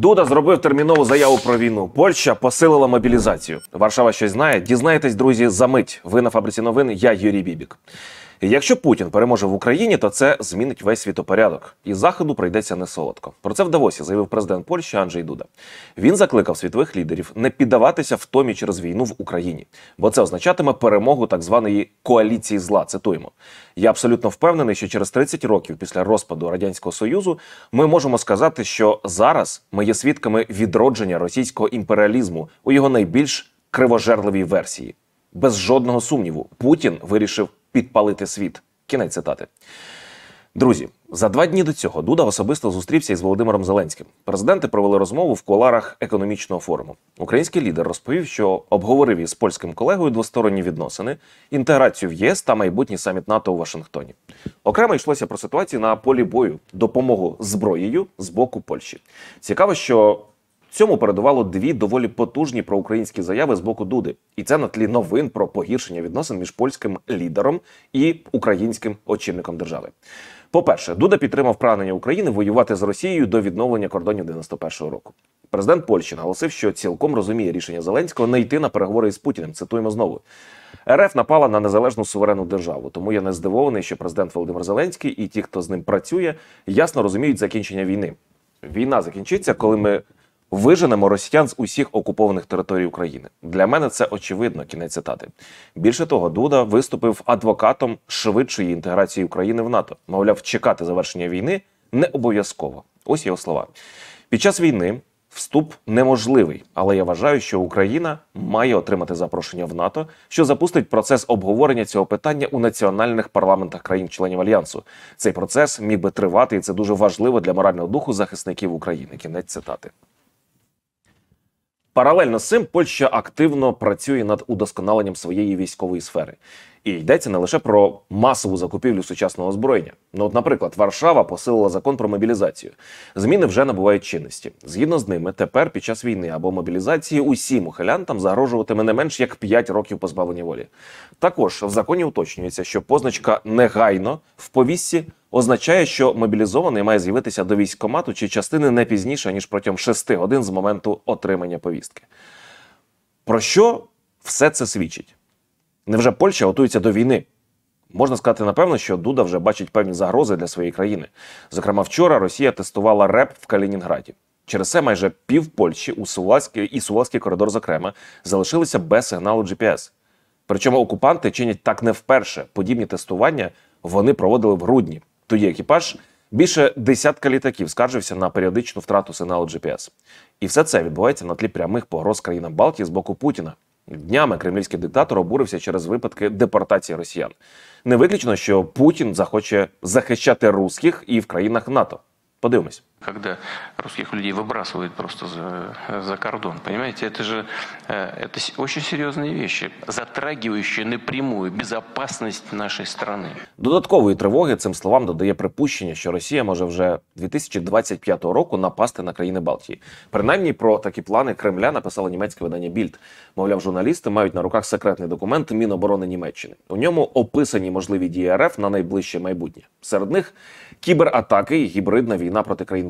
Дуда зробив термінову заяву про війну. Польща посилила мобілізацію. Варшава щось знає. Дізнайтесь, друзі, за мить. Ви на фабриці новин. Я Юрій Бібік. Якщо Путін переможе в Україні, то це змінить весь світопорядок, і заходу прийдеться не солодко. Про це в Давосі заявив президент Польщі Анджей Дуда. Він закликав світових лідерів не піддаватися втомі через війну в Україні, бо це означатиме перемогу так званої коаліції зла. Цитуємо. Я абсолютно впевнений, що через 30 років після розпаду радянського союзу ми можемо сказати, що зараз ми є свідками відродження російського імперіалізму у його найбільш кривожерливій версії. Без жодного сумніву Путін вирішив підпалити світ. Кінець цитати. Друзі, за два дні до цього Дуда особисто зустрівся із Володимиром Зеленським. Президенти провели розмову в коларах економічного форуму. Український лідер розповів, що обговорив із польським колегою двосторонні відносини, інтеграцію в ЄС та майбутній саміт НАТО у Вашингтоні. Окремо йшлося про ситуацію на полі бою, допомогу зброєю з боку Польщі. Цікаво, що Цьому передувало дві доволі потужні проукраїнські заяви з боку Дуди, і це на тлі новин про погіршення відносин між польським лідером і українським очільником держави. По-перше, Дуда підтримав прагнення України воювати з Росією до відновлення кордонів 91-го року. Президент Польщі наголосив, що цілком розуміє рішення Зеленського не йти на переговори із Путіним. Цитуємо знову. РФ напала на незалежну суверенну державу, тому я не здивований, що президент Володимир Зеленський і ті, хто з ним працює, ясно розуміють закінчення війни. Війна закінчиться, коли ми Виженемо росіян з усіх окупованих територій України. Для мене це очевидно. Кінець цитати. Більше того, Дуда виступив адвокатом швидшої інтеграції України в НАТО. Мовляв, чекати завершення війни не обов'язково. Ось його слова. Під час війни вступ неможливий, але я вважаю, що Україна має отримати запрошення в НАТО, що запустить процес обговорення цього питання у національних парламентах країн-членів альянсу. Цей процес міг би тривати, і це дуже важливо для морального духу захисників України. Кінець цитати. Паралельно з цим Польща активно працює над удосконаленням своєї військової сфери, і йдеться не лише про масову закупівлю сучасного озброєння. Ну, от, наприклад, Варшава посилила закон про мобілізацію. Зміни вже набувають чинності. Згідно з ними, тепер під час війни або мобілізації усім ухилянтам загрожуватиме не менш як 5 років позбавлення волі. Також в законі уточнюється, що позначка негайно в повісці означає, що мобілізований має з'явитися до військкомату чи частини не пізніше ніж протягом шести годин з моменту отримання повістки. Про що все це свідчить? Невже Польща готується до війни? Можна сказати, напевно, що Дуда вже бачить певні загрози для своєї країни. Зокрема, вчора Росія тестувала РЕП в Калінінграді. Через це майже пів Польщі у Сувальський і Сувальський коридор, зокрема, залишилися без сигналу GPS. Причому окупанти чинять так не вперше. Подібні тестування вони проводили в грудні. Тоді екіпаж більше десятка літаків скаржився на періодичну втрату сигналу GPS. І все це відбувається на тлі прямих погроз країнам Балтії з боку Путіна. Днями кремлівський диктатор обурився через випадки депортації росіян. Не виключно, що Путін захоче захищати русських і в країнах НАТО. Подивимось когда русских людей выбрасывают просто за, за кордон. Понимаете, это же э, это очень серьезные вещи, затрагивающие напрямую безопасность нашей страны. Додаткової тривоги цим словам додає припущення, що Росія може вже 2025 року напасти на країни Балтії. Принаймні про такі плани Кремля написало німецьке видання Більд. Мовляв, журналісти мають на руках секретний документ Міноборони Німеччини. У ньому описані можливі дії РФ на найближче майбутнє. Серед них кібератаки і гібридна війна проти країн.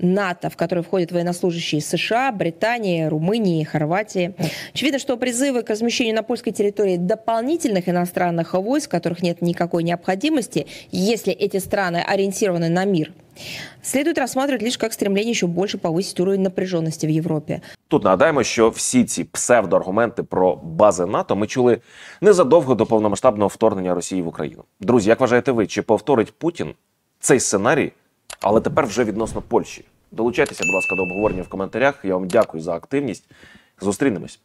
НАТО, в который входят военнослужащие США, Британии, Румынии, Хорватии. Очевидно, что призывы к размещению на польской территории дополнительных иностранных войск, которых нет никакой необходимости, если эти страны ориентированы на мир, следует рассматривать лишь как стремление еще больше повысить уровень напряженности в Европе. Тут нагадаємо, що всі ці псевдоаргументи про бази НАТО ми чули незадовго до повномасштабного вторгнення Росії в Україну. Друзі, як вважаєте ви, чи повторить Путін цей сценарій, але тепер вже відносно Польщі? Долучайтеся, будь ласка, до обговорення в коментарях. Я вам дякую за активність. Зустрінемось.